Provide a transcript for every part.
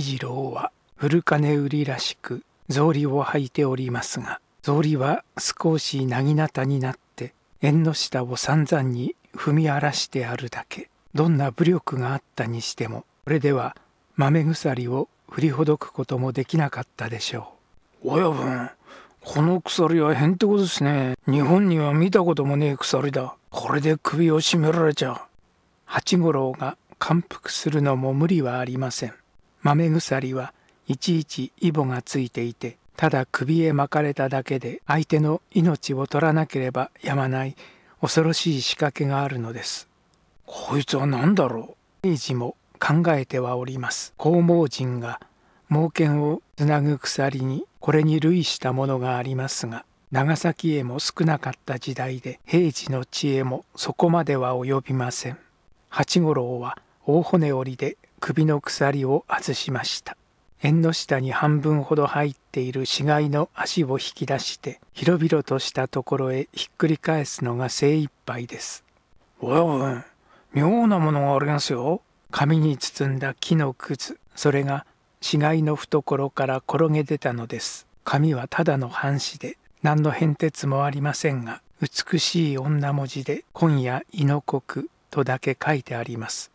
時次郎は古金売りらしく草履を履いておりますが草履は少しなぎなたになって縁の下を散々に踏み荒らしてあるだけどんな武力があったにしてもこれでは豆鎖を振りほどくこともできなかったでしょう親分この鎖はへんてこですね日本には見たこともねえ鎖だこれで首を絞められちゃう八五郎が感服するのも無理はありません豆鎖はいちいちイボがついていてただ首へ巻かれただけで相手の命を取らなければやまない恐ろしい仕掛けがあるのですこいつは何だろう平治も考えてはおります公盲人が猛犬をつなぐ鎖にこれに類したものがありますが長崎へも少なかった時代で平治の知恵もそこまでは及びません八五郎は大骨折りで首の鎖を外しました縁の下に半分ほど入っている死骸の足を引き出して広々としたところへひっくり返すのが精一杯ですおや妙なものがありますよ紙に包んだ木のくずそれが死骸の懐から転げ出たのです紙はただの半紙で何の変哲もありませんが美しい女文字で「今夜猪の国」とだけ書いてあります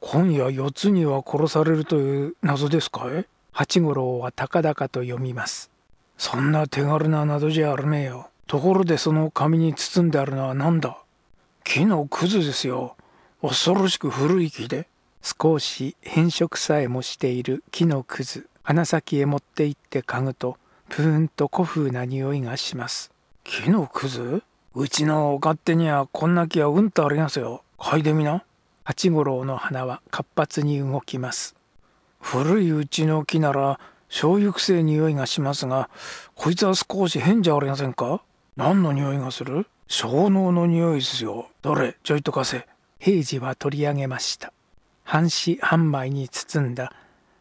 今夜四つには殺されるという謎ですかい八五郎は高々と読みます。そんな手軽な謎じゃあるめえよ。ところでその紙に包んであるのは何だ木のくずですよ。恐ろしく古い木で。少し変色さえもしている木のくず。鼻先へ持って行って嗅ぐと、プーンと古風な匂いがします。木のくずうちの勝手にはこんな木はうんとありますよ。嗅いでみな。八五郎の花は活発に動きます古いうちの木なら醤油くせえ匂いがしますがこいつは少し変じゃありませんか何の匂いがする小脳の匂いですよどれちょいと貸せ平次は取り上げました半紙半枚に包んだ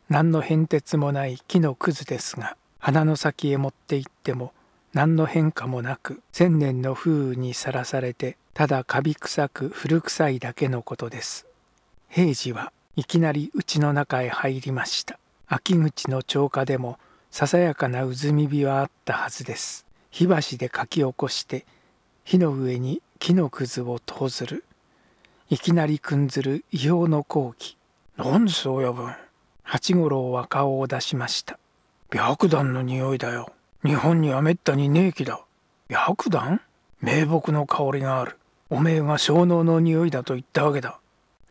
何の変哲もない木のくずですが花の先へ持って行っても何の変化もなく千年の風雨にさらされてただカビ臭く古臭いだけのことです平次はいきなり家の中へ入りました秋口の朝過でもささやかなうずみ火はあったはずです火箸でかき起こして火の上に木のくずを投ずるいきなりくんずる異様の好機なんそう呼ぶん八五郎は顔を出しました白檀の匂いだよ日本にはめったにねえ木だ白檀名木の香りがあるおめえは小脳の匂いだと言ったわけだ。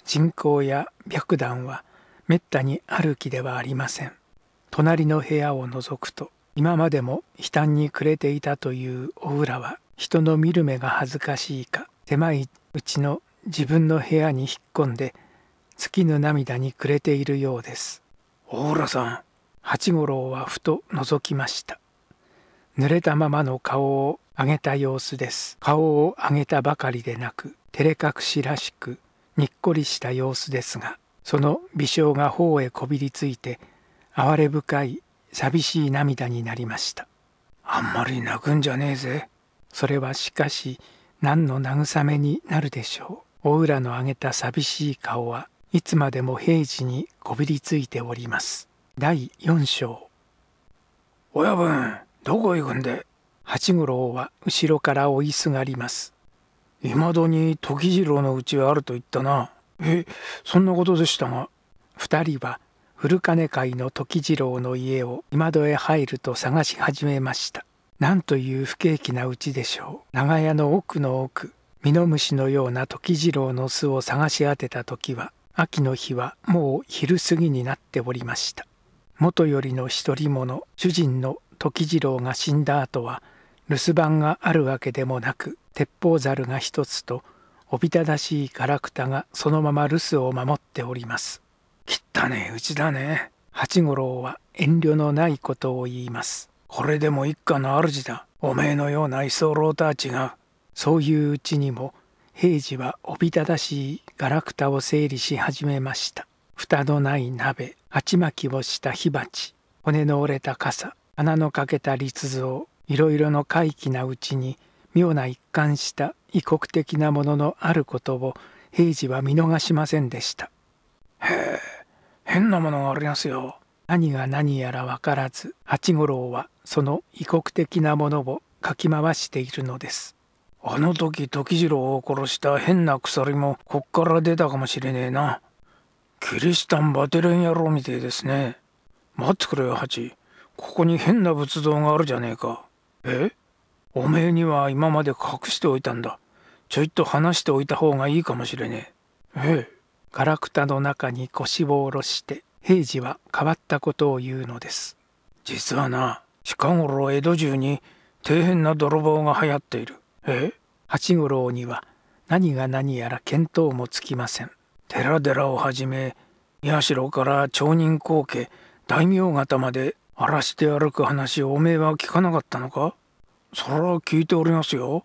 人口や白檀はめったにある気ではありません。隣の部屋を覗くと、今までも悲嘆に暮れていたというお浦は、人の見る目が恥ずかしいか、狭いうちの自分の部屋に引っ込んで、月の涙に暮れているようです。お浦さん。八五郎はふと覗きました。濡れたままの顔を上げた様子です顔を上げたばかりでなく照れ隠しらしくにっこりした様子ですがその微笑が頬へこびりついて哀れ深い寂しい涙になりましたあんまり泣くんじゃねえぜそれはしかし何の慰めになるでしょう大浦の上げた寂しい顔はいつまでも平時にこびりついております第4章親分どこ行くんで八五郎は後ろから追いすがります。今戸に時次郎の家ちはあると言ったな。え、そんなことでしたが。二人は古金会の時次郎の家を今戸へ入ると探し始めました。なんという不景気な家でしょう。長屋の奥の奥、ミノムシのような時次郎の巣を探し当てた時は、秋の日はもう昼過ぎになっておりました。元よりの独り者、主人の時次郎が死んだ後は、留守番があるわけでもなく鉄砲ざるが一つとおびただしいガラクタがそのまま留守を守っております。きったねうちだね。八五郎は遠慮のないことを言います。これでも一家の主だ。おめえのような居候とは違う。そういううちにも平次はおびただしいガラクタを整理し始めました。蓋のない鍋、鉢巻きをした火鉢、骨の折れた傘、穴のかけた立像、いろいろの怪奇なうちに妙な一貫した異国的なもののあることを平次は見逃しませんでしたへえ変なものがありますよ何が何やら分からず八五郎はその異国的なものをかき回しているのですあの時時次郎を殺した変な鎖もこっから出たかもしれねえなキリシタンバテレン野郎みてえですね待ってくれよハここに変な仏像があるじゃねえかえおめえには今まで隠しておいたんだ。ちょいと話しておいた方がいいかもしれねえ。ええ。ガラクタの中に腰を下ろして、平次は変わったことを言うのです。実はな、近頃江戸中に底辺な泥棒が流行っている。え八五郎には何が何やら見当もつきません。寺々をはじめ、社から町人後家、大名方までして歩く話おめえは聞かなかったのかそら聞いておりますよ。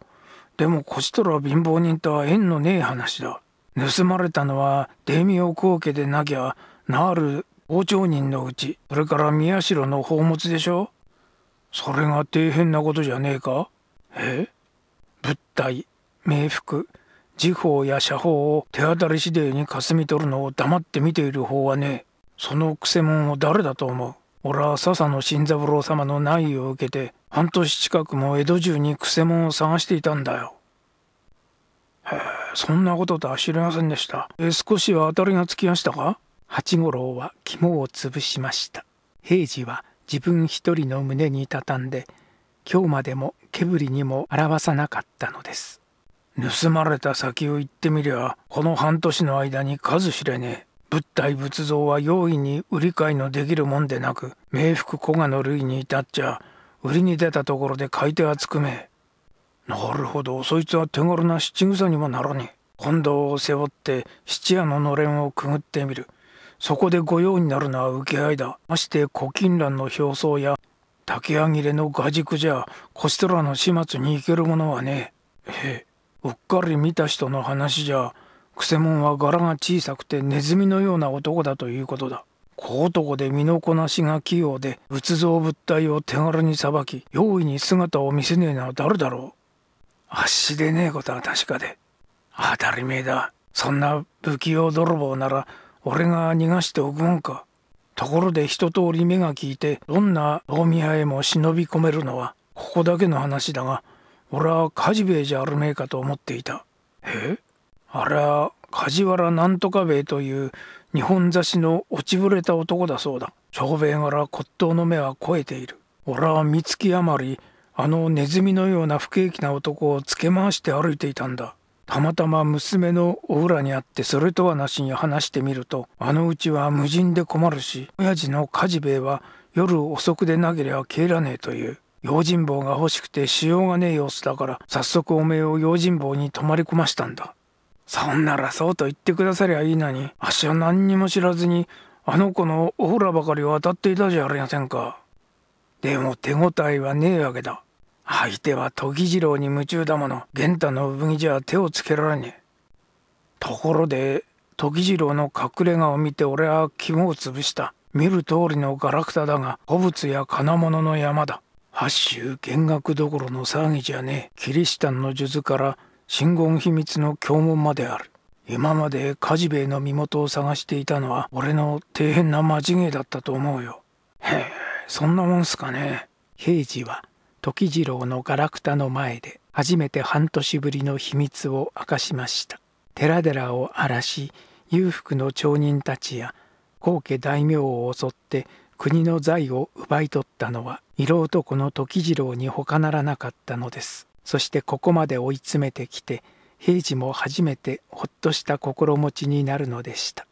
でもこちとら貧乏人とは縁のねえ話だ。盗まれたのはデミオ皇家でなきゃなある傍聴人のうちそれから宮代の宝物でしょそれが底辺なことじゃねえかえ物体冥福時報や社報を手当たり次第にかすみ取るのを黙って見ている方はねそのくせ者を誰だと思う俺は笹野新三郎様の内意を受けて半年近くも江戸中にくせ者を探していたんだよ。へえそんなこととは知りませんでした。え少しは当たりがつきましたか八五郎は肝を潰しました。平次は自分一人の胸に畳んで今日までも毛振りにも表さなかったのです。盗まれた先を行ってみりゃこの半年の間に数知れねえ。仏体仏像は容易に売り買いのできるもんでなく冥福古賀の類に至っちゃ売りに出たところで買い手はつくめなるほどそいつは手頃な七草にもならねえ本堂を背負って質屋ののれんをくぐってみるそこで御用になるのは請け合いだまして古金蘭の表層や竹や切れの画軸じゃこしとらの始末に行けるものはねえへえうっかり見た人の話じゃくせ者は柄が小さくてネズミのような男だということだ小男で身のこなしが器用で仏像物体を手軽にさばき容易に姿を見せねえのは誰だろう足でねえことは確かで当たり前だそんな不器用泥棒なら俺が逃がしておくもんかところで一通り目が利いてどんな大宮へも忍び込めるのはここだけの話だが俺は火事兵衛じゃあるめえかと思っていたえあれは梶原なんとか兵衛という日本雑誌の落ちぶれた男だそうだ長兵衛柄骨董の目は肥えている俺は三月余りあのネズミのような不景気な男をつけ回して歩いていたんだたまたま娘のお裏にあってそれとはなしに話してみるとあのうちは無人で困るし親父の梶兵衛は夜遅くでなけりゃ帰らねえという用心棒が欲しくてしようがねえ様子だから早速おめえを用心棒に泊まり込ましたんだそんならそうと言ってくださりゃいいのにあっしは何にも知らずにあの子のオーラばかりを当たっていたじゃありませんかでも手応えはねえわけだ相手は時次郎に夢中だもの玄太の産着じゃ手をつけられねえところで時次郎の隠れ家を見て俺は肝を潰した見る通りのガラクタだが古物や金物の山だ八州見学どころの騒ぎじゃねえキリシタンの術から真言秘密の教文まである今まで梶兵衛の身元を探していたのは俺の底辺な間違いだったと思うよへえそんなもんすかね平次は時次郎のガラクタの前で初めて半年ぶりの秘密を明かしました寺々を荒らし裕福の町人たちや高家大名を襲って国の財を奪い取ったのは色男の時次郎に他ならなかったのですそしてここまで追い詰めてきて平次も初めてほっとした心持ちになるのでした。